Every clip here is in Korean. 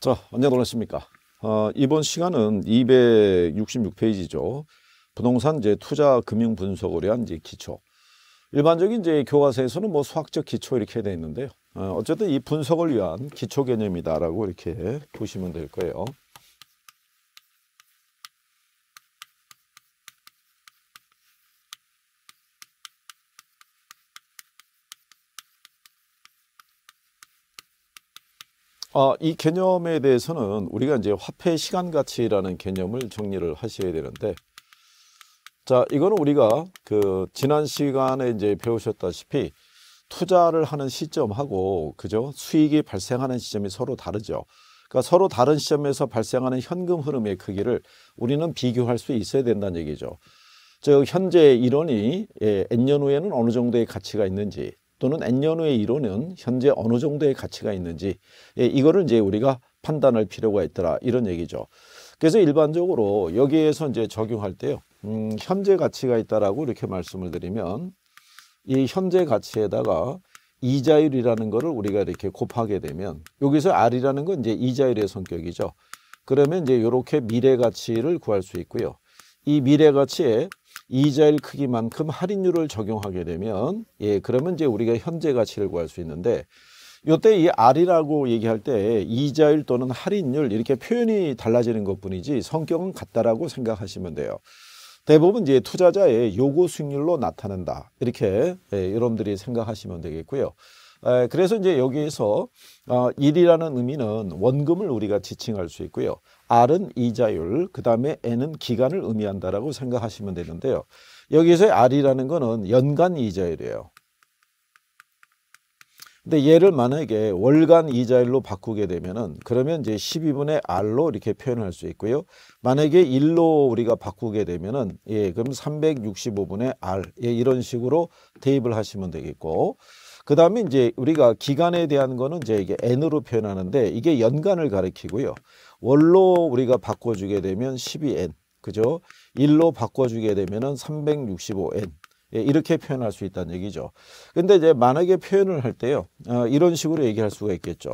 자, 안녕하십니까. 어, 이번 시간은 266페이지죠. 부동산 이제 투자 금융 분석을 위한 이제 기초. 일반적인 이제 교과서에서는 뭐 수학적 기초 이렇게 되어 있는데요. 어, 어쨌든 이 분석을 위한 기초 개념이다라고 이렇게 보시면 될 거예요. 아, 이 개념에 대해서는 우리가 이제 화폐 시간 가치라는 개념을 정리를 하셔야 되는데 자, 이거는 우리가 그 지난 시간에 이제 배우셨다시피 투자를 하는 시점하고 그죠? 수익이 발생하는 시점이 서로 다르죠. 그러니까 서로 다른 시점에서 발생하는 현금 흐름의 크기를 우리는 비교할 수 있어야 된다는 얘기죠. 즉 현재 이론이 예, n년 후에는 어느 정도의 가치가 있는지 또는 n년 후의 이론은 현재 어느 정도의 가치가 있는지 예, 이거를 이제 우리가 판단할 필요가 있더라 이런 얘기죠. 그래서 일반적으로 여기에서 이제 적용할 때요. 음, 현재 가치가 있다라고 이렇게 말씀을 드리면 이 현재 가치에다가 이자율이라는 거를 우리가 이렇게 곱하게 되면 여기서 R이라는 건 이제 이자율의 성격이죠. 그러면 이제 이렇게 미래 가치를 구할 수 있고요. 이 미래 가치에 이자율 크기만큼 할인율을 적용하게 되면 예 그러면 이제 우리가 현재 가치를 구할 수 있는데 요때 이 R이라고 얘기할 때 이자율 또는 할인율 이렇게 표현이 달라지는 것뿐이지 성격은 같다라고 생각하시면 돼요. 대부분 이제 투자자의 요구 수익률로 나타난다 이렇게 예, 여러분들이 생각하시면 되겠고요. 에, 그래서 이제 여기에서 어, 일이라는 의미는 원금을 우리가 지칭할 수 있고요. R은 이자율, 그 다음에 N은 기간을 의미한다라고 생각하시면 되는데요. 여기서의 R이라는 거는 연간 이자율이에요. 근데 얘를 만약에 월간 이자율로 바꾸게 되면은 그러면 이제 12분의 R로 이렇게 표현할 수 있고요. 만약에 1로 우리가 바꾸게 되면은 예, 그럼 365분의 R 예, 이런 식으로 대입을 하시면 되겠고 그 다음에 이제 우리가 기간에 대한 거는 이제 이게 N으로 표현하는데 이게 연간을 가리키고요. 월로 우리가 바꿔주게 되면 12n 그죠? 1로 바꿔주게 되면은 365n 예, 이렇게 표현할 수 있다는 얘기죠. 근데 이제 만약에 표현을 할 때요. 어, 이런 식으로 얘기할 수가 있겠죠.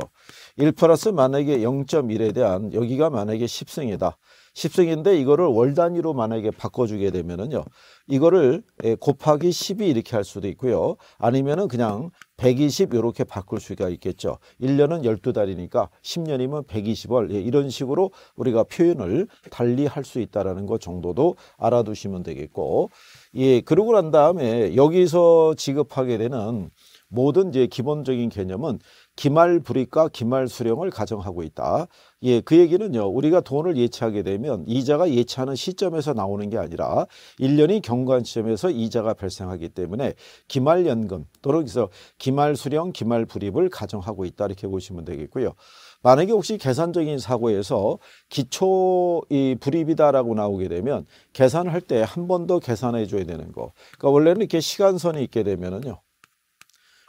1 플러스 만약에 0.1에 대한 여기가 만약에 10승이다. 10승인데 이거를 월 단위로 만약에 바꿔주게 되면은요. 이거를 예, 곱하기 10이 이렇게 할 수도 있고요. 아니면은 그냥 120 이렇게 바꿀 수가 있겠죠. 1년은 12달이니까 10년이면 120월 예, 이런 식으로 우리가 표현을 달리 할 수 있다라는 것 정도도 알아두시면 되겠고 예 그러고 난 다음에 여기서 지급하게 되는 모든 이제 기본적인 개념은 기말 불입과 기말 수령을 가정하고 있다. 예, 그 얘기는요. 우리가 돈을 예치하게 되면 이자가 예치하는 시점에서 나오는 게 아니라 1년이 경과한 시점에서 이자가 발생하기 때문에 기말 연금 또는 그래서 기말 수령, 기말 불입을 가정하고 있다 이렇게 보시면 되겠고요. 만약에 혹시 계산적인 사고에서 기초 이 불입이다라고 나오게 되면 계산할 때 한 번 더 계산해 줘야 되는 거. 그러니까 원래는 이렇게 시간선이 있게 되면은요.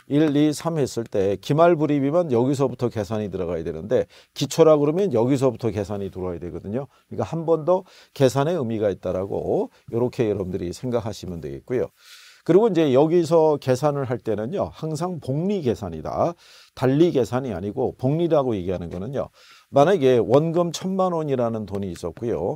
1, 2, 3 했을 때 기말 불입이면 여기서부터 계산이 들어가야 되는데 기초라 그러면 여기서부터 계산이 들어와야 되거든요. 그러니까 한 번 더 계산의 의미가 있다라고 이렇게 여러분들이 생각하시면 되겠고요. 그리고 이제 여기서 계산을 할 때는요. 항상 복리 계산이다. 달리 계산이 아니고 복리라고 얘기하는 거는요. 만약에 원금 천만 원이라는 돈이 있었고요.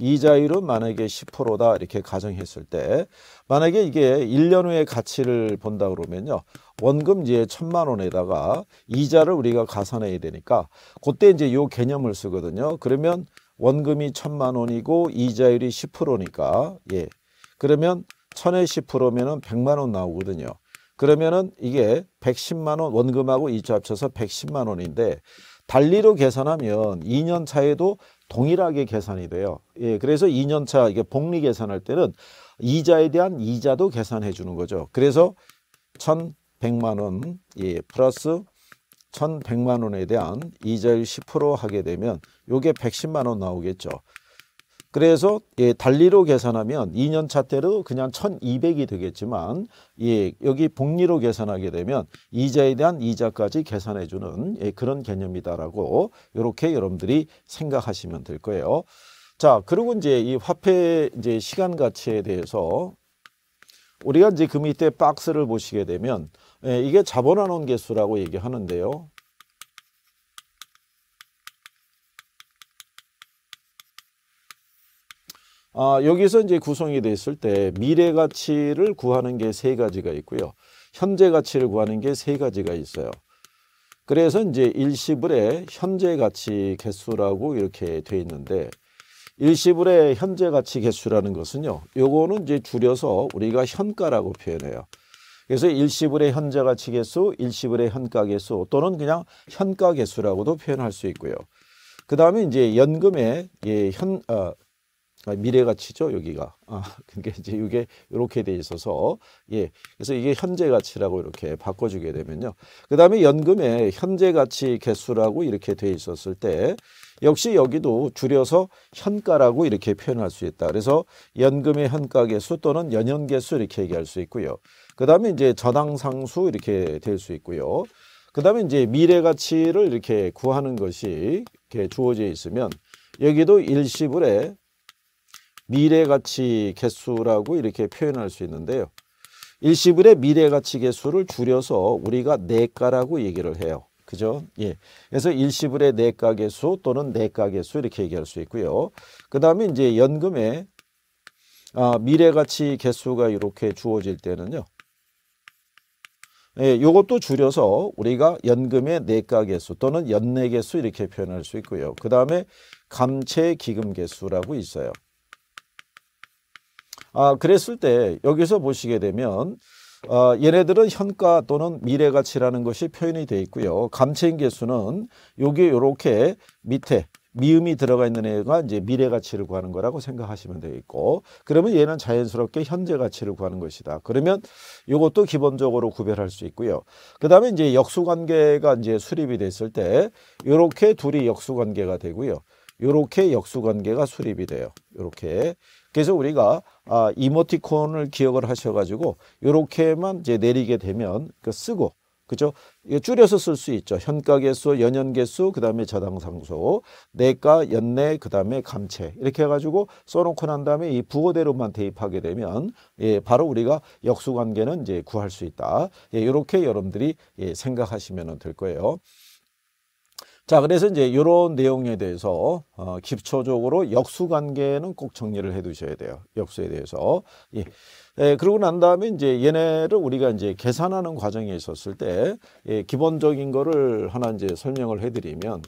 이자율은 만약에 10%다 이렇게 가정했을 때 만약에 이게 1년 후에 가치를 본다 그러면요. 원금 이제 천만 원에다가 이자를 우리가 가산해야 되니까 그때 이제 요 개념을 쓰거든요. 그러면 원금이 천만 원이고 이자율이 10%니까 예. 그러면 천에 10%면은 100만 원 나오거든요. 그러면은 이게 110만 원 원금하고 이자 합쳐서 110만 원인데 달리로 계산하면 2년 차에도 동일하게 계산이 돼요. 예, 그래서 2년 차 이게 복리 계산할 때는 이자에 대한 이자도 계산해 주는 거죠. 그래서 천 100만 원 예, 플러스 1,100만 원에 대한 이자율 10% 하게 되면 요게 110만 원 나오겠죠. 그래서 예, 달리로 계산하면 2년 차 때로 그냥 1,200이 되겠지만 예, 여기 복리로 계산하게 되면 이자에 대한 이자까지 계산해 주는 예, 그런 개념이다라고 이렇게 여러분들이 생각하시면 될 거예요. 자, 그리고 이제 이 화폐 이제 시간 가치에 대해서 우리가 이제 그 밑에 박스를 보시게 되면 예, 이게 자본환원 개수라고 얘기하는데요. 아, 여기서 이제 구성이 됐을때 미래 가치를 구하는 게 세 가지가 있고요. 현재 가치를 구하는 게 세 가지가 있어요. 그래서 이제 일시불의 현재 가치 개수라고 이렇게 돼 있는데 일시불의 현재 가치 개수라는 것은요. 요거는 이제 줄여서 우리가 현가라고 표현해요. 그래서 일시불의 현재가 치개수, 일시불의 현가개수 또는 그냥 현가개수라고도 표현할 수 있고요. 그 다음에 이제 연금의 예, 현, 아, 미래가치죠 여기가 아, 그러니까 이제 이게 이렇게 돼 있어서 예 그래서 이게 현재가치라고 이렇게 바꿔주게 되면요 그 다음에 연금의 현재가치 개수라고 이렇게 돼 있었을 때 역시 여기도 줄여서 현가라고 이렇게 표현할 수 있다 그래서 연금의 현가개수 또는 연연개수 이렇게 얘기할 수 있고요 그다음에 이제 저당 상수 이렇게 될 수 있고요. 그다음에 이제 미래 가치를 이렇게 구하는 것이 이렇게 주어져 있으면 여기도 일시불에 미래 가치 개수라고 이렇게 표현할 수 있는데요. 일시불의 미래 가치 개수를 줄여서 우리가 내가라고 얘기를 해요. 그죠? 예. 그래서 일시불의 내가 개수 또는 내가 개수 이렇게 얘기할 수 있고요. 그다음에 이제 연금의 아, 미래 가치 개수가 이렇게 주어질 때는요. 이것도 예, 줄여서 우리가 연금의 내가개수 네 또는 연내개수 이렇게 표현할 수 있고요. 그 다음에 감채기금개수라고 있어요. 아, 그랬을 때 여기서 보시게 되면 아, 얘네들은 현가 또는 미래가치라는 것이 표현이 되어 있고요. 감채인 개수는 여기 이렇게 밑에 미음이 들어가 있는 애가 이제 미래 가치를 구하는 거라고 생각하시면 되겠고 그러면 얘는 자연스럽게 현재 가치를 구하는 것이다. 그러면 이것도 기본적으로 구별할 수 있고요. 그다음에 이제 역수 관계가 이제 수립이 됐을 때 이렇게 둘이 역수 관계가 되고요. 이렇게 역수 관계가 수립이 돼요. 이렇게 그래서 우리가 아, 이모티콘을 기억을 하셔가지고 이렇게만 이제 내리게 되면 그 쓰고 그죠? 이거 줄여서 쓸 수 있죠. 현가 계수 연연 계수 그다음에 저당 상소, 내가, 연내, 그다음에 감채 이렇게 해 가지고 써 놓고 난 다음에 이 부호대로만 대입하게 되면 예, 바로 우리가 역수 관계는 이제 구할 수 있다. 예, 요렇게 여러분들이 예, 생각하시면 될 거예요. 자, 그래서 이제 이런 내용에 대해서 어, 기초적으로 역수 관계는 꼭 정리를 해 두셔야 돼요. 역수에 대해서. 예. 예, 그러고 난 다음에 이제 얘네를 우리가 이제 계산하는 과정에 있었을 때 예, 기본적인 거를 하나 이제 설명을 해 드리면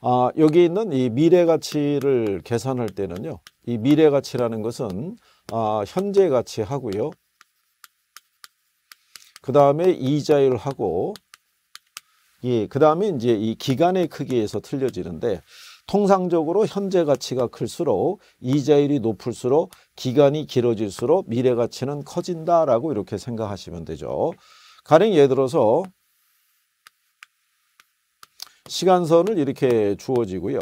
아, 여기 있는 이 미래 가치를 계산할 때는요. 이 미래 가치라는 것은 아, 현재 가치 하고요. 그 다음에 이자율 하고 예, 그 다음에 이제 이 기간의 크기에서 틀려지는데 통상적으로 현재 가치가 클수록 이자율이 높을수록 기간이 길어질수록 미래 가치는 커진다라고 이렇게 생각하시면 되죠. 가령 예를 들어서 시간선을 이렇게 주어지고요.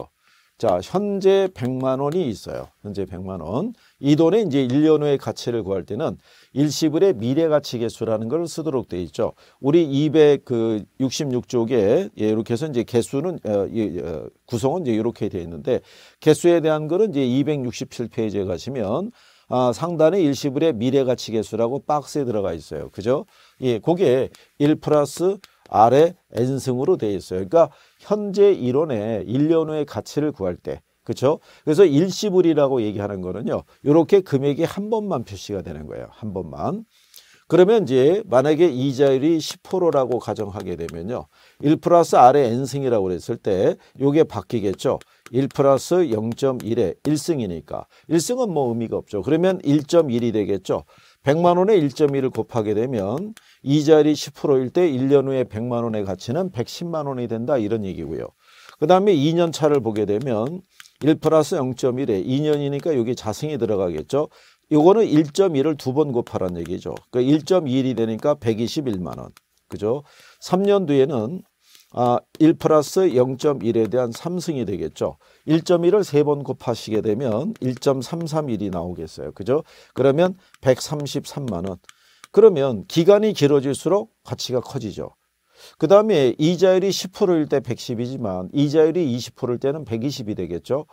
자, 현재 100만 원이 있어요. 현재 100만 원. 이 돈의 이제 1년 후의 가치를 구할 때는 일시불의 미래 가치 개수라는 걸 쓰도록 돼 있죠. 우리 266쪽에 그 예, 이렇게 해서 이제 개수는 어, 예, 어, 구성은 이제 이렇게 돼 있는데 개수에 대한 거는 이제 267페이지에 가시면 아, 상단에 일시불의 미래 가치 개수라고 박스에 들어가 있어요. 그죠? 예, 그게 1 플러스 아래 n승으로 되어 있어요. 그러니까 현재 이론에 1년 후의 가치를 구할 때 그렇죠? 그래서 일시불이라고 얘기하는 거는요. 이렇게 금액이 한 번만 표시가 되는 거예요. 한 번만. 그러면 이제 만약에 이자율이 10%라고 가정하게 되면요. 1 플러스 아래 n승이라고 그랬을 때 이게 바뀌겠죠. 1 플러스 0.1에 1승이니까. 1승은 뭐 의미가 없죠. 그러면 1.1이 되겠죠. 100만 원에 1.1을 곱하게 되면 이자율이 10%일 때 1년 후에 100만 원의 가치는 110만 원이 된다 이런 얘기고요. 그 다음에 2년 차를 보게 되면 1 플러스 0.1에 2년이니까 여기 자승이 들어가겠죠. 요거는 1.1을 두 번곱하라는 얘기죠. 그 그러니까 1.1이 되니까 121만 원. 그죠? 3년 뒤에는 아, 1 플러스 0.1에 대한 3승이 되겠죠. 1.1을 세 번 곱하시게 되면 1.331이 나오겠어요. 그죠? 그러면 133만 원. 그러면 기간이 길어질수록 가치가 커지죠. 그 다음에 이자율이 10%일 때 110이지만 이자율이 20%일 때는 120이 되겠죠.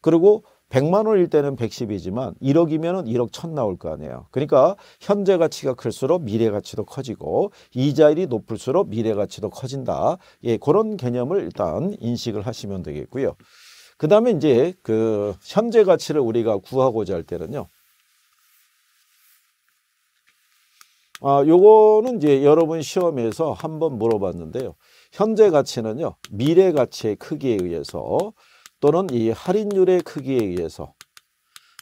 그리고 100만 원일 때는 110이지만 1억이면 1억 1000 나올 거 아니에요. 그러니까 현재 가치가 클수록 미래 가치도 커지고 이자율이 높을수록 미래 가치도 커진다. 예, 그런 개념을 일단 인식을 하시면 되겠고요. 그다음에 이제 그 현재 가치를 우리가 구하고자 할 때는요. 아, 요거는 이제 여러분 시험에서 한번 물어봤는데요. 현재 가치는요. 미래 가치의 크기에 의해서 또는 이 할인율의 크기에 의해서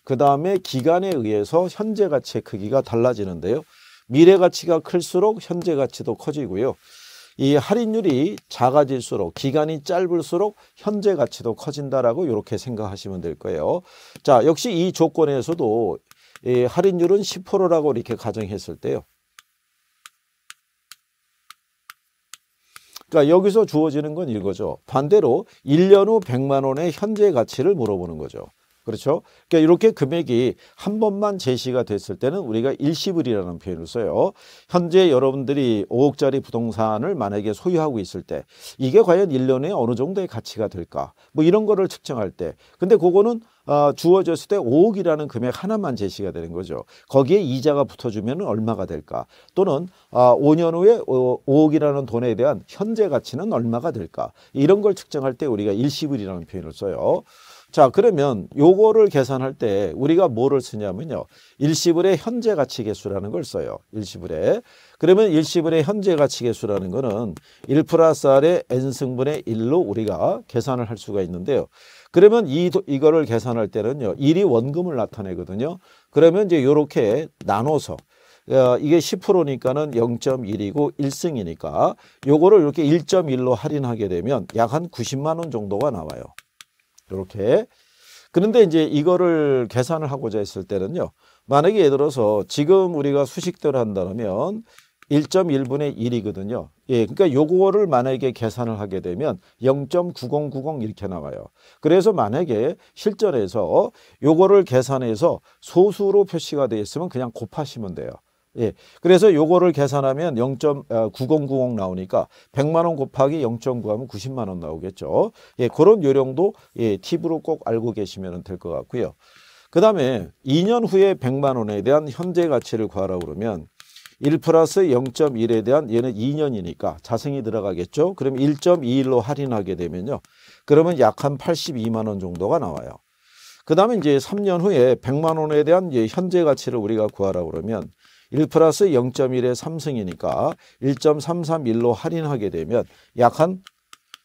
그 다음에 기간에 의해서 현재 가치의 크기가 달라지는데요. 미래 가치가 클수록 현재 가치도 커지고요. 이 할인율이 작아질수록 기간이 짧을수록 현재 가치도 커진다라고 이렇게 생각하시면 될 거예요. 자, 역시 이 조건에서도 이 할인율은 10%라고 이렇게 가정했을 때요. 그러니까 여기서 주어지는 건 이거죠. 반대로 1년 후 100만 원의 현재 가치를 물어보는 거죠. 그렇죠? 그러니까 이렇게 금액이 한 번만 제시가 됐을 때는 우리가 일시불이라는 표현을 써요. 현재 여러분들이 5억짜리 부동산을 만약에 소유하고 있을 때 이게 과연 1년에 어느 정도의 가치가 될까? 뭐 이런 거를 측정할 때. 근데 그거는 어, 주어졌을 때 5억이라는 금액 하나만 제시가 되는 거죠. 거기에 이자가 붙어주면 얼마가 될까? 또는 어, 5년 후에 5억이라는 돈에 대한 현재 가치는 얼마가 될까? 이런 걸 측정할 때 우리가 일시불이라는 표현을 써요. 자 그러면 요거를 계산할 때 우리가 뭐를 쓰냐면요 일시불의 현재 가치 계수라는 걸 써요 일시불에 그러면 일시불의 현재 가치 계수라는 거는 1 플러스 r의 n승분의 1로 우리가 계산을 할 수가 있는데요 그러면 이, 이거를 계산할 때는요. 1이 원금을 나타내거든요. 그러면 이제 요렇게 나눠서 어, 이게 10%니까는 0.1이고 1승이니까 요거를 이렇게 1.1로 할인하게 되면 약 한 90만 원 정도가 나와요. 요렇게 그런데 이제 이거를 계산을 하고자 했을 때는요. 만약에 예를 들어서 지금 우리가 수식대로 한다면 1.1분의 1이거든요. 예, 그러니까 요거를 만약에 계산을 하게 되면 0.9090 이렇게 나와요. 그래서 만약에 실전에서 요거를 계산해서 소수로 표시가 되어 있으면 그냥 곱하시면 돼요. 예. 그래서 요거를 계산하면 0.9090 나오니까 100만 원 곱하기 0.9 하면 90만 원 나오겠죠. 예, 그런 요령도 예, 팁으로 꼭 알고 계시면 될 것 같고요. 그다음에 2년 후에 100만 원에 대한 현재 가치를 구하라고 그러면 1 플러스 0.1에 대한 얘는 2년이니까 자생이 들어가겠죠. 그럼 1.21로 할인하게 되면요. 그러면 약 한 82만 원 정도가 나와요. 그 다음에 이제 3년 후에 100만 원에 대한 현재 가치를 우리가 구하라 그러면 1 플러스 0.1의 3승이니까 1.331로 할인하게 되면 약 한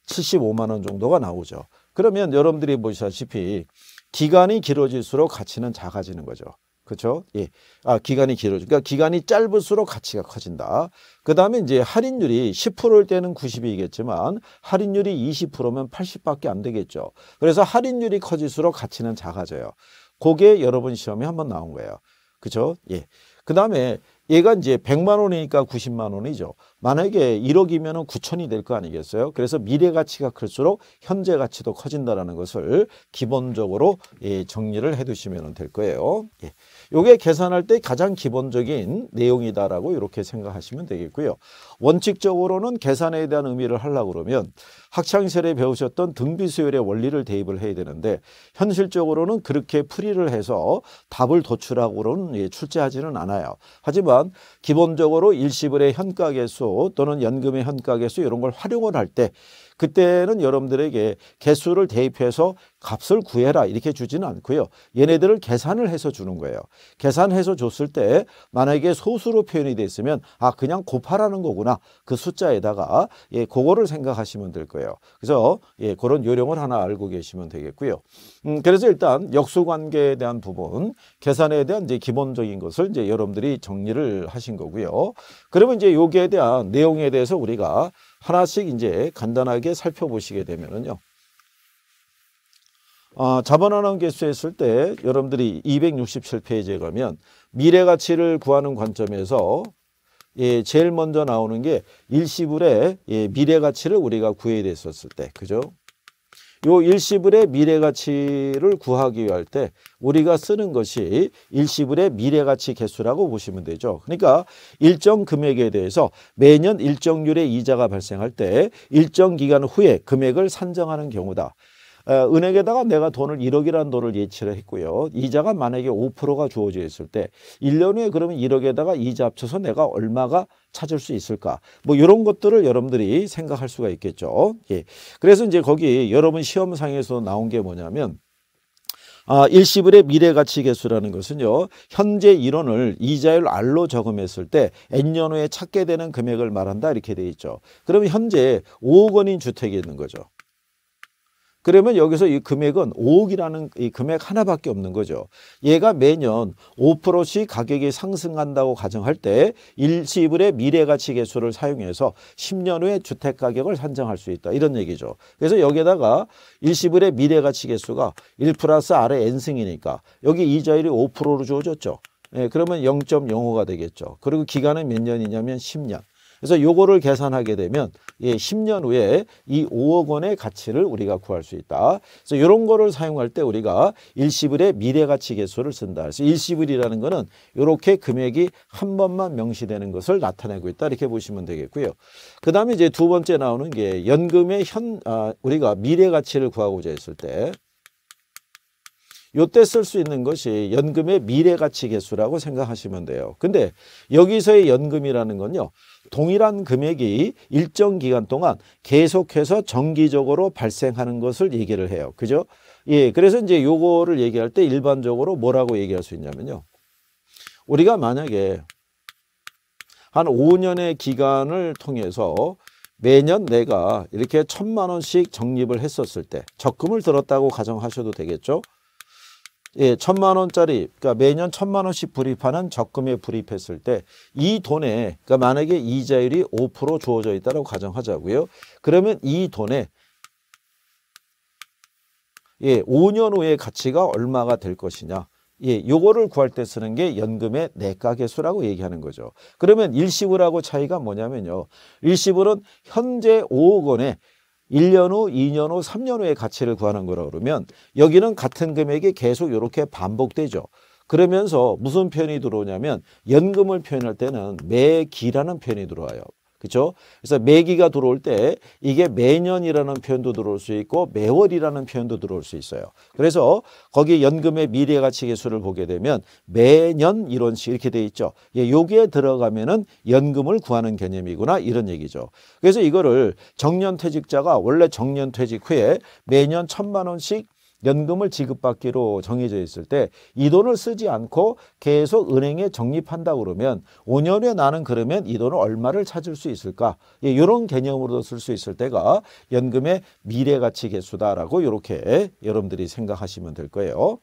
75만 원 정도가 나오죠. 그러면 여러분들이 보시다시피 기간이 길어질수록 가치는 작아지는 거죠. 그렇죠? 예. 아, 기간이 길어지 그러니까 기간이 짧을수록 가치가 커진다. 그다음에 이제 할인율이 10%일 때는 90이겠지만 할인율이 20%면 80밖에 안 되겠죠. 그래서 할인율이 커질수록 가치는 작아져요. 그게 여러분 시험에 한번 나온 거예요. 그렇죠? 예. 그다음에 얘가 이제 100만 원이니까 90만 원이죠. 만약에 1억이면 9천이 될 거 아니겠어요? 그래서 미래 가치가 클수록 현재 가치도 커진다라는 것을 기본적으로 예, 정리를 해 두시면 될 거예요. 예. 요게 계산할 때 가장 기본적인 내용이다라고 이렇게 생각하시면 되겠고요. 원칙적으로는 계산에 대한 의미를 하려고 그러면 학창시절에 배우셨던 등비수열의 원리를 대입을 해야 되는데 현실적으로는 그렇게 풀이를 해서 답을 도출하고는 예, 출제하지는 않아요. 하지만 기본적으로 일시불의 현가계수 또는 연금의 현가계수 이런 걸 활용을 할 때 그때는 여러분들에게 개수를 대입해서 값을 구해라 이렇게 주지는 않고요. 얘네들을 계산을 해서 주는 거예요. 계산해서 줬을 때 만약에 소수로 표현이 됐으면 아 그냥 곱하라는 거구나. 그 숫자에다가 예, 그거를 생각하시면 될 거예요. 거예요. 그래서 예, 그런 요령을 하나 알고 계시면 되겠고요. 음, 그래서 일단 역수 관계에 대한 부분, 계산에 대한 이제 기본적인 것을 이제 여러분들이 정리를 하신 거고요. 그러면 이제 여기에 대한 내용에 대해서 우리가 하나씩 이제 간단하게 살펴보시게 되면은요. 아, 자본환원 개수했을 때 여러분들이 267페이지에 가면 미래 가치를 구하는 관점에서 예, 제일 먼저 나오는 게 일시불의 예, 미래 가치를 우리가 구해야 됐었을 때, 그죠? 요 일시불의 미래 가치를 구하기 위할 때 우리가 쓰는 것이 일시불의 미래 가치 개수라고 보시면 되죠. 그러니까 일정 금액에 대해서 매년 일정률의 이자가 발생할 때 일정 기간 후에 금액을 산정하는 경우다. 어, 은행에다가 내가 돈을 1억이라는 돈을 예치를 했고요. 이자가 만약에 5%가 주어져 있을 때 1년 후에 그러면 1억에다가 이자 합쳐서 내가 얼마가 찾을 수 있을까? 뭐 이런 것들을 여러분들이 생각할 수가 있겠죠. 예. 그래서 이제 거기 여러분 시험상에서 나온 게 뭐냐면 아, 일시불의 미래 가치 계수라는 것은요. 현재 이론을 이자율 R로 적음했을때 N년 후에 찾게 되는 금액을 말한다 이렇게 되어 있죠. 그러면 현재 5억 원인 주택이 있는 거죠. 그러면 여기서 이 금액은 5억이라는 이 금액 하나밖에 없는 거죠. 얘가 매년 5%씩 가격이 상승한다고 가정할 때 일시불의 미래가치 계수를 사용해서 10년 후에 주택 가격을 산정할 수 있다. 이런 얘기죠. 그래서 여기에다가 일시불의 미래가치 계수가 1 플러스 아래 n승이니까 여기 이자율이 5%로 주어졌죠. 예, 그러면 0.05가 되겠죠. 그리고 기간은 몇 년이냐면 10년. 그래서 요거를 계산하게 되면 예, 10년 후에 이 5억 원의 가치를 우리가 구할 수 있다. 그래서 요런 거를 사용할 때 우리가 일시불의 미래 가치 계수를 쓴다. 그래서 일시불이라는 거는 요렇게 금액이 한 번만 명시되는 것을 나타내고 있다. 이렇게 보시면 되겠고요. 그 다음에 이제 두 번째 나오는 게 연금의 현 아, 우리가 미래 가치를 구하고자 했을 때 요때 쓸 수 있는 것이 연금의 미래가치 계수라고 생각하시면 돼요. 근데 여기서의 연금이라는 건요. 동일한 금액이 일정 기간 동안 계속해서 정기적으로 발생하는 것을 얘기를 해요. 그죠? 예. 그래서 이제 요거를 얘기할 때 일반적으로 뭐라고 얘기할 수 있냐면요. 우리가 만약에 한 5년의 기간을 통해서 매년 내가 이렇게 천만 원씩 적립을 했었을 때 적금을 들었다고 가정하셔도 되겠죠. 예, 천만 원짜리, 그러니까 매년 천만 원씩 불입하는 적금에 불입했을 때 이 돈에, 그러니까 만약에 이자율이 5% 주어져 있다고 가정하자고요. 그러면 이 돈에 예, 5년 후에 가치가 얼마가 될 것이냐. 예, 요거를 구할 때 쓰는 게 연금의 내가계수라고 얘기하는 거죠. 그러면 일시불하고 차이가 뭐냐면요. 일시불은 현재 5억 원에 1년 후, 2년 후, 3년 후의 가치를 구하는 거라 그러면 여기는 같은 금액이 계속 이렇게 반복되죠. 그러면서 무슨 표현이 들어오냐면 연금을 표현할 때는 매기라는 표현이 들어와요. 그렇죠? 그래서 매기가 들어올 때 이게 매년이라는 표현도 들어올 수 있고 매월이라는 표현도 들어올 수 있어요. 그래서 거기 연금의 미래 가치 계수를 보게 되면 매년 이론식 이렇게 돼 있죠. 예, 여기에 들어가면은 연금을 구하는 개념이구나 이런 얘기죠. 그래서 이거를 정년 퇴직자가 원래 정년 퇴직 후에 매년 천만 원씩 연금을 지급받기로 정해져 있을 때 이 돈을 쓰지 않고 계속 은행에 적립한다 그러면 5년 후에 나는 그러면 이 돈을 얼마를 찾을 수 있을까? 예, 이런 개념으로도 쓸 수 있을 때가 연금의 미래 가치 개수다라고 이렇게 여러분들이 생각하시면 될 거예요.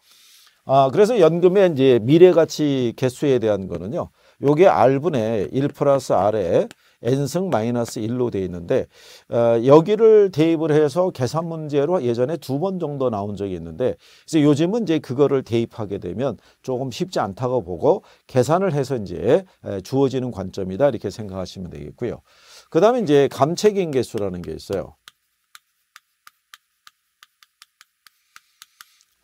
아, 그래서 연금의 이제 미래 가치 개수에 대한 거는요. 요게 R분의 1 플러스 R에 n승 마이너스 1로 돼 있는데 어, 여기를 대입을 해서 계산 문제로 예전에 두 번 정도 나온 적이 있는데 이제 요즘은 이제 그거를 대입하게 되면 조금 쉽지 않다고 보고 계산을 해서 이제 주어지는 관점이다 이렇게 생각하시면 되겠고요. 그다음에 이제 감책인 개수라는 게 있어요.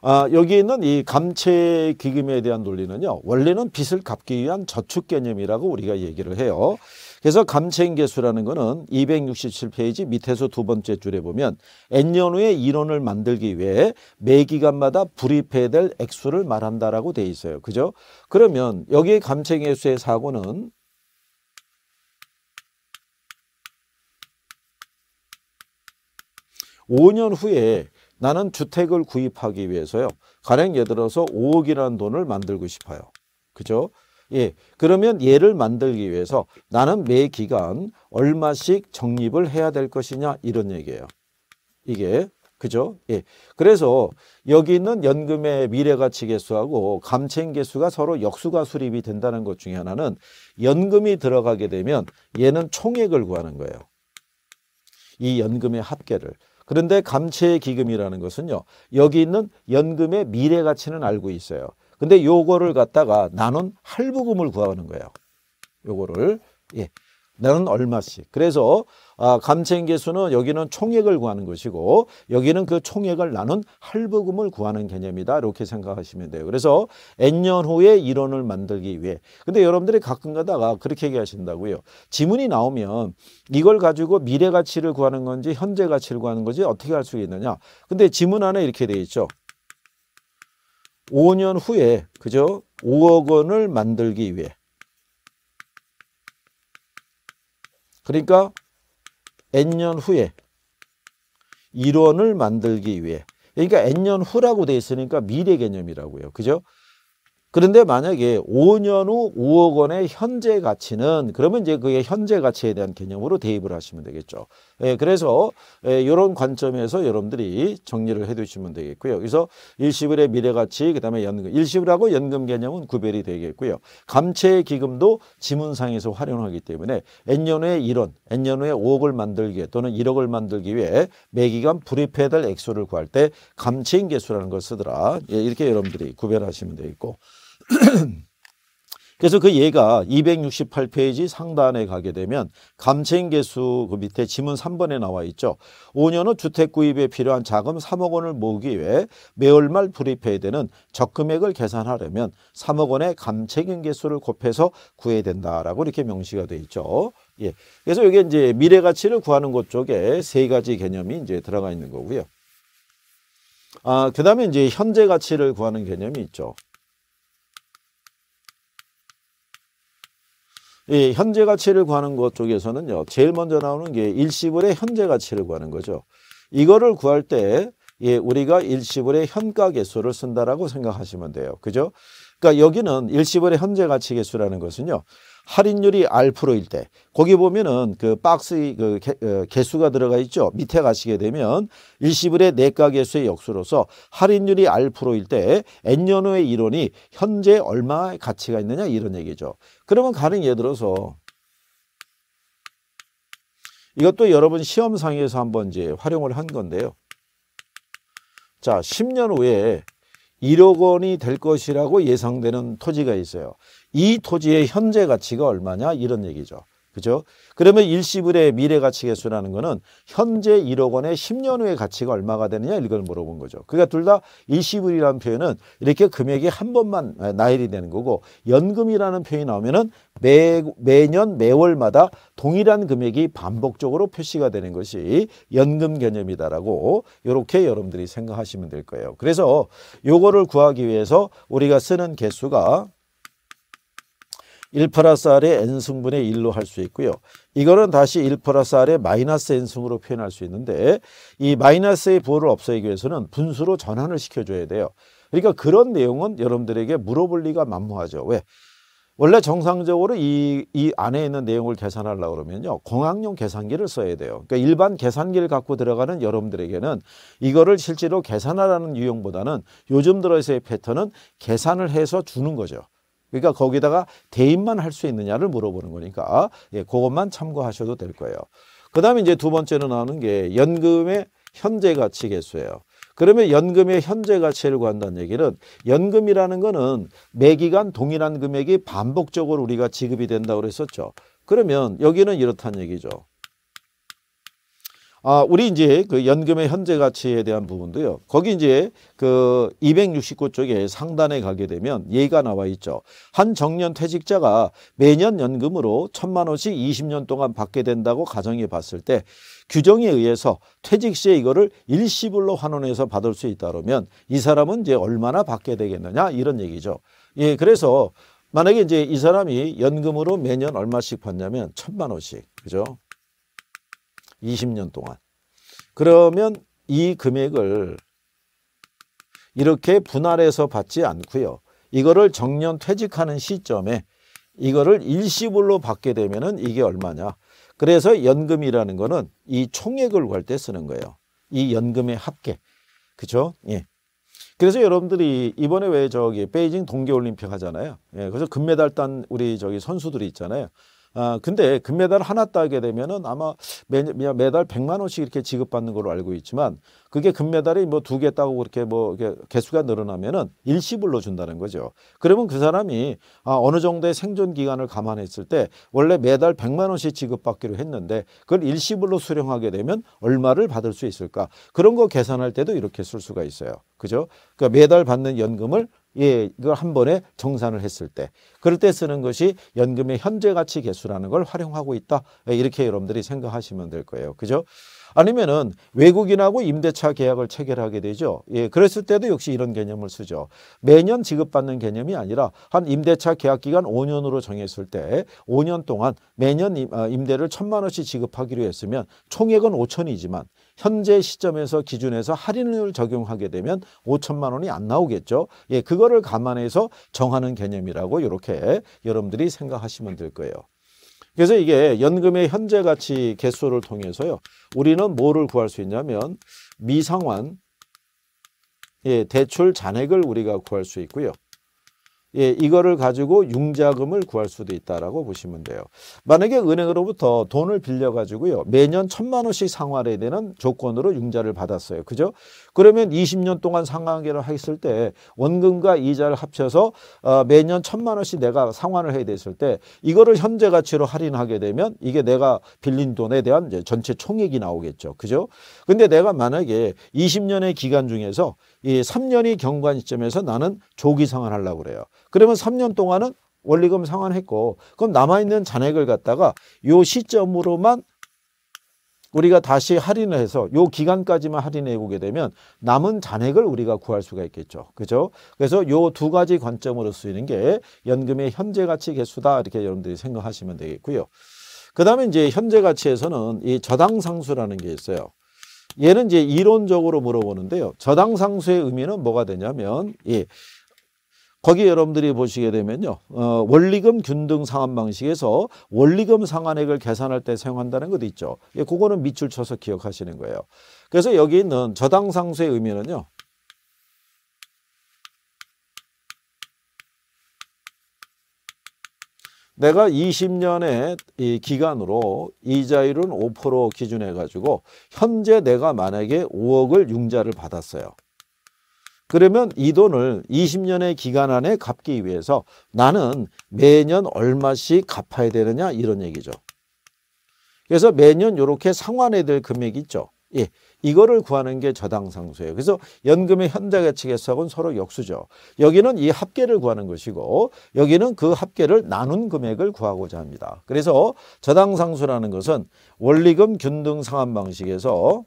아, 여기 있는 이 감채 기금에 대한 논리는요. 원래는 빚을 갚기 위한 저축 개념이라고 우리가 얘기를 해요. 그래서 감채인계수라는 거는 267페이지 밑에서 두 번째 줄에 보면 N년 후에 인원을 만들기 위해 매 기간마다 불입해야 될 액수를 말한다라고 돼 있어요. 그죠? 그러면 여기에 감채인계수의 사고는 5년 후에 나는 주택을 구입하기 위해서요. 가령 예를 들어서 5억이라는 돈을 만들고 싶어요. 그죠? 예. 그러면 얘를 만들기 위해서 나는 매 기간 얼마씩 적립을 해야 될 것이냐 이런 얘기예요. 이게 그죠? 예. 그래서 여기 있는 연금의 미래 가치 개수하고 감채인 개수가 서로 역수가 수립이 된다는 것 중에 하나는 연금이 들어가게 되면 얘는 총액을 구하는 거예요. 이 연금의 합계를. 그런데 감채기금이라는 것은요. 여기 있는 연금의 미래 가치는 알고 있어요. 근데 요거를 갖다가 나는 할부금을 구하는 거예요. 요거를 예. 나는 얼마씩. 그래서 아, 감세인계수는 여기는 총액을 구하는 것이고 여기는 그 총액을 나눈 할부금을 구하는 개념이다 이렇게 생각하시면 돼요. 그래서 N년 후에 이론을 만들기 위해 근데 여러분들이 가끔 가다가 그렇게 얘기하신다고요. 지문이 나오면 이걸 가지고 미래 가치를 구하는 건지 현재 가치를 구하는 건지 어떻게 할 수 있느냐 근데 지문 안에 이렇게 돼 있죠. 5년 후에 그죠? 5억 원을 만들기 위해 그러니까 n년 후에 이론을 만들기 위해 그러니까 n년 후라고 돼 있으니까 미래 개념이라고요. 그죠? 그런데 만약에 5년 후 5억 원의 현재 가치는 그러면 이제 그게 현재 가치에 대한 개념으로 대입을 하시면 되겠죠. 예, 그래서 예, 이런 관점에서 여러분들이 정리를 해두시면 되겠고요. 그래서 일시불의 미래 가치, 그다음에 연금, 일시불하고 연금 개념은 구별이 되겠고요. 감채 기금도 지문상에서 활용하기 때문에 N년 후에 1원, N년 후에 5억을 만들기 위해 또는 1억을 만들기 위해 매기간 불입해야 될 액수를 구할 때 감채인 개수라는 걸 쓰더라. 예, 이렇게 여러분들이 구별하시면 되겠고. 그래서 그 예가 268페이지 상단에 가게 되면 감채인계수 그 밑에 지문 3번에 나와 있죠. 5년 후 주택 구입에 필요한 자금 3억 원을 모으기 위해 매월말 불입해야 되는 적금액을 계산하려면 3억 원의 감채인계수를 곱해서 구해야 된다라고 이렇게 명시가 되어 있죠. 예. 그래서 여기 이제 미래 가치를 구하는 것 쪽에 세 가지 개념이 이제 들어가 있는 거고요. 아, 그다음에 이제 현재 가치를 구하는 개념이 있죠. 이 예, 현재 가치를 구하는 것 쪽에서는요. 제일 먼저 나오는 게 일시불의 현재 가치를 구하는 거죠. 이거를 구할 때 예, 우리가 일시불의 현가 개수를 쓴다라고 생각하시면 돼요. 그죠? 그러니까 여기는 일시불의 현재 가치 개수라는 것은요. 할인율이 R%일 때 거기 보면은 그 박스 그 개, 어, 개수가 들어가 있죠. 밑에 가시게 되면 일시불의 내과 개수의 역수로서 할인율이 R%일 때 N년 후의 이론이 현재 얼마의 가치가 있느냐 이런 얘기죠. 그러면 가능 예를 들어서 이것도 여러분 시험상에서 한번 이제 활용을 한 건데요. 자, 10년 후에 1억 원이 될 것이라고 예상되는 토지가 있어요. 이 토지의 현재 가치가 얼마냐 이런 얘기죠. 그죠? 그러면 일시불의 미래 가치 계수라는 거는 현재 1억 원의 10년 후의 가치가 얼마가 되느냐 이걸 물어본 거죠. 그러니까 둘 다 일시불이라는 표현은 이렇게 금액이 한 번만 아, 나열이 되는 거고 연금이라는 표현이 나오면은 매, 매년 매월마다 동일한 금액이 반복적으로 표시가 되는 것이 연금 개념이다라고 이렇게 여러분들이 생각하시면 될 거예요. 그래서 요거를 구하기 위해서 우리가 쓰는 개수가 1 플러스 r의 n승분의 1로 할 수 있고요. 이거는 다시 1 플러스 r의 마이너스 n승으로 표현할 수 있는데 이 마이너스의 부호를 없애기 위해서는 분수로 전환을 시켜줘야 돼요. 그러니까 그런 내용은 여러분들에게 물어볼 리가 만무하죠. 왜? 원래 정상적으로 이, 이 안에 있는 내용을 계산하려고 그러면요. 공학용 계산기를 써야 돼요. 그러니까 일반 계산기를 갖고 들어가는 여러분들에게는 이거를 실제로 계산하라는 유형보다는 요즘 들어서의 패턴은 계산을 해서 주는 거죠. 그러니까 거기다가 대입만 할 수 있느냐를 물어보는 거니까 아, 예, 그것만 참고하셔도 될 거예요. 그 다음에 이제 두 번째로 나오는 게 연금의 현재 가치 개수예요. 그러면 연금의 현재 가치를 구한다는 얘기는 연금이라는 거는 매기간 동일한 금액이 반복적으로 우리가 지급이 된다고 그랬었죠. 그러면 여기는 이렇다는 얘기죠. 아, 우리 이제 그 연금의 현재 가치에 대한 부분도요. 거기 이제 그 269쪽에 상단에 가게 되면 예가 나와 있죠. 한 정년 퇴직자가 매년 연금으로 천만 원씩 20년 동안 받게 된다고 가정해 봤을 때 규정에 의해서 퇴직 시에 이거를 일시불로 환원해서 받을 수 있다 그러면 이 사람은 이제 얼마나 받게 되겠느냐 이런 얘기죠. 예, 그래서 만약에 이제 이 사람이 연금으로 매년 얼마씩 받냐면 천만 원씩. 그죠? 20년 동안. 그러면 이 금액을 이렇게 분할해서 받지 않고요. 이거를 정년 퇴직하는 시점에 이거를 일시불로 받게 되면은 이게 얼마냐. 그래서 연금이라는 거는 이 총액을 구할 때 쓰는 거예요. 이 연금의 합계. 그죠? 예. 그래서 여러분들이 이번에 왜 저기 베이징 동계올림픽 하잖아요. 예. 그래서 금메달 딴 우리 저기 선수들이 있잖아요. 아, 근데 금메달 하나 따게 되면은 아마 매, 매달 100만 원씩 이렇게 지급받는 걸로 알고 있지만 그게 금메달이 뭐 두 개 따고 그렇게 뭐 이렇게 개수가 늘어나면은 일시불로 준다는 거죠. 그러면 그 사람이 아, 어느 정도의 생존 기간을 감안했을 때 원래 매달 100만 원씩 지급받기로 했는데 그걸 일시불로 수령하게 되면 얼마를 받을 수 있을까? 그런 거 계산할 때도 이렇게 쓸 수가 있어요. 그죠? 그러니까 매달 받는 연금을 예, 이걸 한 번에 정산을 했을 때 그럴 때 쓰는 것이 연금의 현재 가치 개수라는 걸 활용하고 있다. 예, 이렇게 여러분들이 생각하시면 될 거예요. 그죠? 아니면은 외국인하고 임대차 계약을 체결하게 되죠. 예, 그랬을 때도 역시 이런 개념을 쓰죠. 매년 지급받는 개념이 아니라 한 임대차 계약 기간 5년으로 정했을 때 5년 동안 매년 어, 임대를 1 천만 원씩 지급하기로 했으면 총액은 5천이지만 현재 시점에서 기준에서 할인율 적용하게 되면 5천만 원이 안 나오겠죠. 예, 그거를 감안해서 정하는 개념이라고 이렇게 여러분들이 생각하시면 될 거예요. 그래서 이게 연금의 현재 가치 개수를 통해서요. 우리는 뭐를 구할 수 있냐면 미상환 예, 대출 잔액을 우리가 구할 수 있고요. 예, 이거를 가지고 융자금을 구할 수도 있다라고 보시면 돼요. 만약에 은행으로부터 돈을 빌려 가지고요. 매년 천만 원씩 상환해야 되는 조건으로 융자를 받았어요. 그죠? 그러면 20년 동안 상환계를 했을 때 원금과 이자를 합쳐서 어, 매년 천만 원씩 내가 상환을 해야 됐을 때 이거를 현재 가치로 할인하게 되면 이게 내가 빌린 돈에 대한 전체 총액이 나오겠죠. 그죠? 근데 내가 만약에 20년의 기간 중에서 이 3년이 경과한 시점에서 나는 조기 상환하려고 그래요. 그러면 3년 동안은 원리금 상환했고 그럼 남아있는 잔액을 갖다가 요 시점으로만 우리가 다시 할인을 해서 요 기간까지만 할인해 보게 되면 남은 잔액을 우리가 구할 수가 있겠죠. 그죠? 그래서 요 두 가지 관점으로 쓰이는 게 연금의 현재 가치 개수다 이렇게 여러분들이 생각하시면 되겠고요. 그다음에 이제 현재 가치에서는 이 저당 상수라는 게 있어요. 얘는 이제 이론적으로 물어보는데요. 저당 상수의 의미는 뭐가 되냐면 예. 거기 여러분들이 보시게 되면요. 어, 원리금 균등 상환 방식에서 원리금 상환액을 계산할 때 사용한다는 것도 있죠. 예, 그거는 밑줄 쳐서 기억하시는 거예요. 그래서 여기 있는 저당 상수의 의미는요. 내가 20년의 이 기간으로 이자율은 5% 기준해 가지고 현재 내가 만약에 5억을 융자를 받았어요. 그러면 이 돈을 20년의 기간 안에 갚기 위해서 나는 매년 얼마씩 갚아야 되느냐 이런 얘기죠. 그래서 매년 이렇게 상환해야 될 금액이 있죠. 예, 이거를 구하는 게 저당상수예요. 그래서 연금의 현재가치계수하고는 서로 역수죠. 여기는 이 합계를 구하는 것이고 여기는 그 합계를 나눈 금액을 구하고자 합니다. 그래서 저당상수라는 것은 원리금 균등 상환 방식에서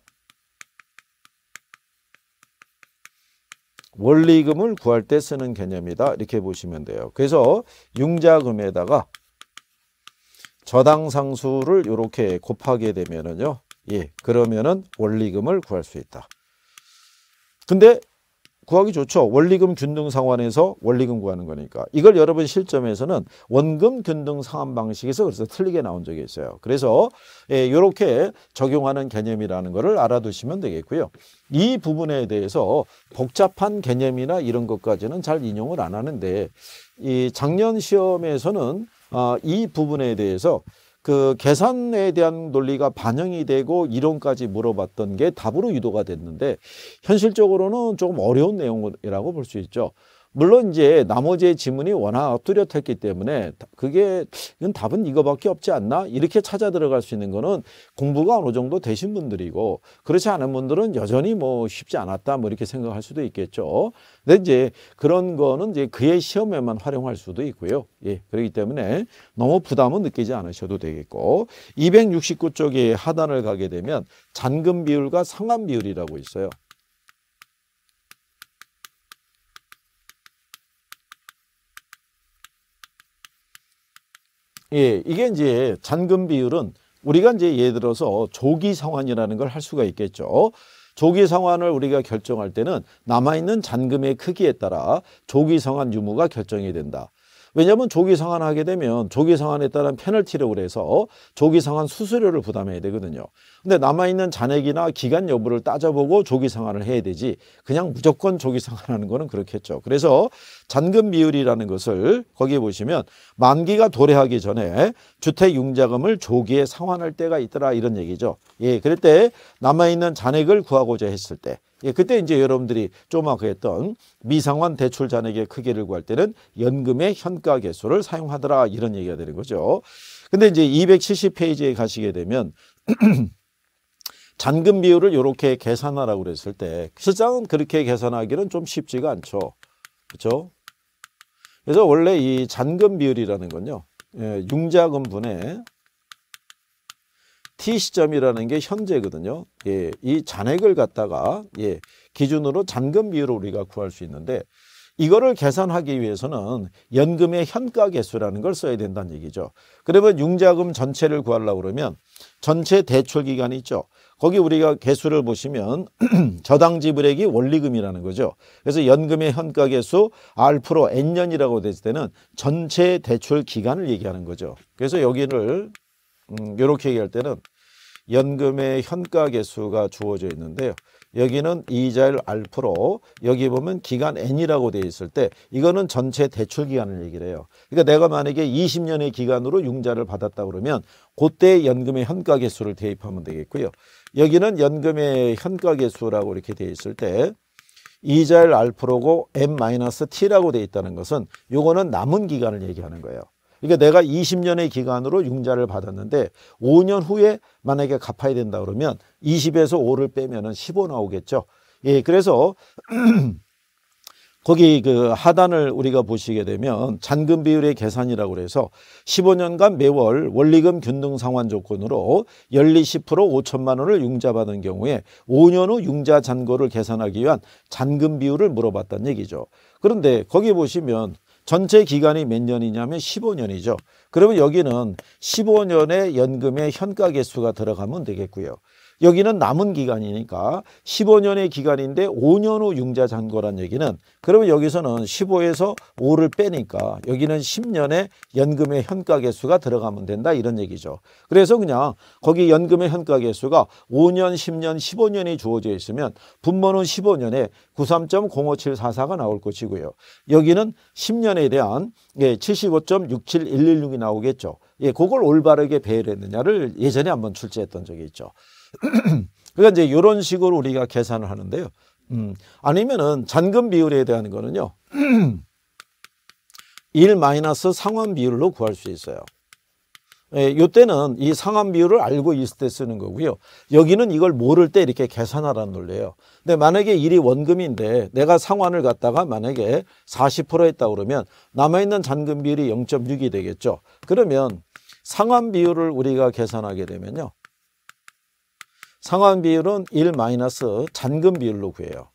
원리금을 구할 때 쓰는 개념이다 이렇게 보시면 돼요. 그래서 융자금에다가 저당상수를 이렇게 곱하게 되면은요. 예, 그러면은 원리금을 구할 수 있다. 근데 구하기 좋죠. 원리금 균등 상환에서 원리금 구하는 거니까. 이걸 여러분 실점에서는 원금 균등 상환 방식에서 그래서 틀리게 나온 적이 있어요. 그래서 예, 이렇게 적용하는 개념이라는 거를 알아두시면 되겠고요. 이 부분에 대해서 복잡한 개념이나 이런 것까지는 잘 인용을 안 하는데 이 작년 시험에서는 아, 이 부분에 대해서 그 계산에 대한 논리가 반영이 되고 이론까지 물어봤던 게 답으로 유도가 됐는데 현실적으로는 조금 어려운 내용이라고 볼 수 있죠. 물론 이제 나머지의 지문이 워낙 뚜렷했기 때문에 그게 이건 답은 이거밖에 없지 않나 이렇게 찾아 들어갈 수 있는 거는 공부가 어느 정도 되신 분들이고 그렇지 않은 분들은 여전히 뭐 쉽지 않았다 뭐 이렇게 생각할 수도 있겠죠. 근데 이제 그런 거는 이제 그의 시험에만 활용할 수도 있고요. 예. 그렇기 때문에 너무 부담은 느끼지 않으셔도 되겠고 269쪽에 하단을 가게 되면 잔금 비율과 상환 비율이라고 있어요. 예, 이게 이제 잔금 비율은 우리가 이제 예를 들어서 조기 상환이라는 걸 할 수가 있겠죠. 조기 상환을 우리가 결정할 때는 남아있는 잔금의 크기에 따라 조기 상환 유무가 결정이 된다. 왜냐하면 조기 상환하게 되면 조기 상환에 따른 페널티라고 해서 조기 상환 수수료를 부담해야 되거든요. 근데 남아있는 잔액이나 기간 여부를 따져보고 조기 상환을 해야 되지 그냥 무조건 조기 상환하는 거는 그렇겠죠. 그래서 잔금 비율이라는 것을 거기에 보시면 만기가 도래하기 전에 주택 융자금을 조기에 상환할 때가 있더라 이런 얘기죠. 예, 그럴 때 남아있는 잔액을 구하고자 했을 때 예, 그때 이제 여러분들이 좀 아까 했던 미상환 대출 잔액의 크기를 구할 때는 연금의 현가 개수를 사용하더라 이런 얘기가 되는 거죠. 근데 이제 270페이지에 가시게 되면 잔금 비율을 이렇게 계산하라고 그랬을 때 실상은 그렇게 계산하기는 좀 쉽지가 않죠. 그렇죠? 그래서 원래 이 잔금 비율이라는 건요. 예, 융자금 분의 t 시점이라는 게 현재거든요. 예, 이 잔액을 갖다가 예, 기준으로 잔금 비율을 우리가 구할 수 있는데 이거를 계산하기 위해서는 연금의 현가 개수라는 걸 써야 된다는 얘기죠. 그러면 융자금 전체를 구하려고 그러면 전체 대출 기간이 있죠. 거기 우리가 개수를 보시면 저당 지불액이 원리금이라는 거죠. 그래서 연금의 현가 개수 R 프로 N년이라고 되실 때는 전체 대출 기간을 얘기하는 거죠. 그래서 여기를 음, 이렇게 얘기할 때는 연금의 현가 개수가 주어져 있는데요. 여기는 이자율 R프로 여기 보면 기간 N이라고 되어 있을 때 이거는 전체 대출 기간을 얘기를 해요. 그러니까 내가 만약에 20년의 기간으로 융자를 받았다 그러면 그때 연금의 현가 개수를 대입하면 되겠고요. 여기는 연금의 현가 개수라고 이렇게 되어 있을 때 이자율 R프로고 M-T라고 되어 있다는 것은 요거는 남은 기간을 얘기하는 거예요. 그러니까 내가 20년의 기간으로 융자를 받았는데 5년 후에 만약에 갚아야 된다 그러면 20에서 5를 빼면은 15 나오겠죠. 예, 그래서 거기 그 하단을 우리가 보시게 되면 잔금 비율의 계산이라고 그래서 15년간 매월 원리금 균등 상환 조건으로 연리 10% 5천만 원을 융자받은 경우에 5년 후 융자 잔고를 계산하기 위한 잔금 비율을 물어봤다는 얘기죠. 그런데 거기 보시면 전체 기간이 몇 년이냐면 15년이죠. 그러면 여기는 15년의 연금의 현가 개수가 들어가면 되겠고요. 여기는 남은 기간이니까 15년의 기간인데 5년 후 융자 잔고란 얘기는 그러면 여기서는 15에서 5를 빼니까 여기는 10년의 연금의 현가개수가 들어가면 된다 이런 얘기죠. 그래서 그냥 거기 연금의 현가개수가 5년, 10년, 15년이 주어져 있으면 분모는 15년에 93.05744가 나올 것이고요. 여기는 10년에 대한 75.67116이 예, 나오겠죠. 예, 그걸 올바르게 배열했느냐를 예전에 한번 출제했던 적이 있죠. 그러니까 이제 이런 식으로 우리가 계산을 하는데요. 음, 아니면은 잔금 비율에 대한 거는요. 1 마이너스 상환 비율로 구할 수 있어요. 예, 요때는 이 상환 비율을 알고 있을 때 쓰는 거고요. 여기는 이걸 모를 때 이렇게 계산하라는 논리예요. 근데 만약에 1이 원금인데 내가 상환을 갖다가 만약에 40% 했다 그러면 남아있는 잔금 비율이 0.6이 되겠죠. 그러면 상환 비율을 우리가 계산하게 되면요. 상환 비율은 1 마이너스 잔금 비율로 구해요.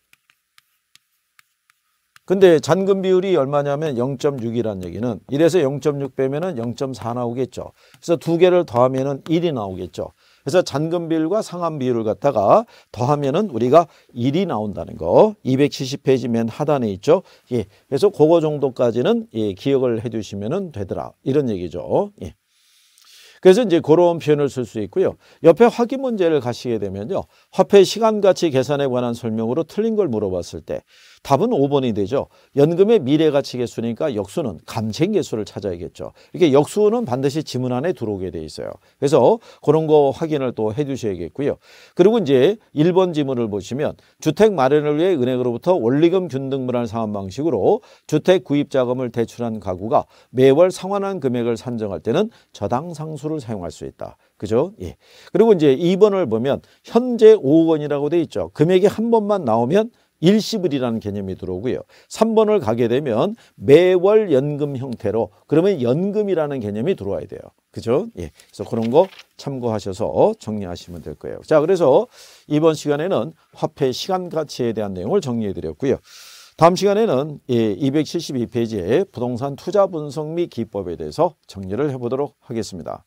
근데 잔금 비율이 얼마냐면 0 6이라는 얘기는 1에서 0.6 빼면 은0.4 나오겠죠. 그래서 두 개를 더하면 은 1이 나오겠죠. 그래서 잔금 비율과 상환 비율을 갖다가 더하면 은 우리가 1이 나온다는 거 270페이지 맨 하단에 있죠. 예. 그래서 그거 정도까지는 예, 기억을 해주시면 되더라. 이런 얘기죠. 예. 그래서 이제 그런 표현을 쓸 수 있고요. 옆에 화기 문제를 가시게 되면요. 화폐 시간 가치 계산에 관한 설명으로 틀린 걸 물어봤을 때 답은 5번이 되죠. 연금의 미래가치 계수니까 역수는 감생 계수를 찾아야겠죠. 이렇게 역수는 반드시 지문 안에 들어오게 돼 있어요. 그래서 그런 거 확인을 또 해주셔야겠고요 그리고 이제 1번 지문을 보시면 주택 마련을 위해 은행으로부터 원리금 균등 분할 상환 방식으로 주택 구입 자금을 대출한 가구가 매월 상환한 금액을 산정할 때는 저당 상수를 사용할 수 있다. 그죠? 예. 그리고 이제 2번을 보면 현재 5억 원이라고 돼 있죠. 금액이 한 번만 나오면 일시불이라는 개념이 들어오고요. 3번을 가게 되면 매월 연금 형태로 그러면 연금이라는 개념이 들어와야 돼요. 그죠? 예. 그래서 그런 거 참고하셔서 정리하시면 될 거예요. 자, 그래서 이번 시간에는 화폐 시간 가치에 대한 내용을 정리해 드렸고요. 다음 시간에는 예, 2 7 2페이지에 부동산 투자 분석 및 기법에 대해서 정리를 해보도록 하겠습니다.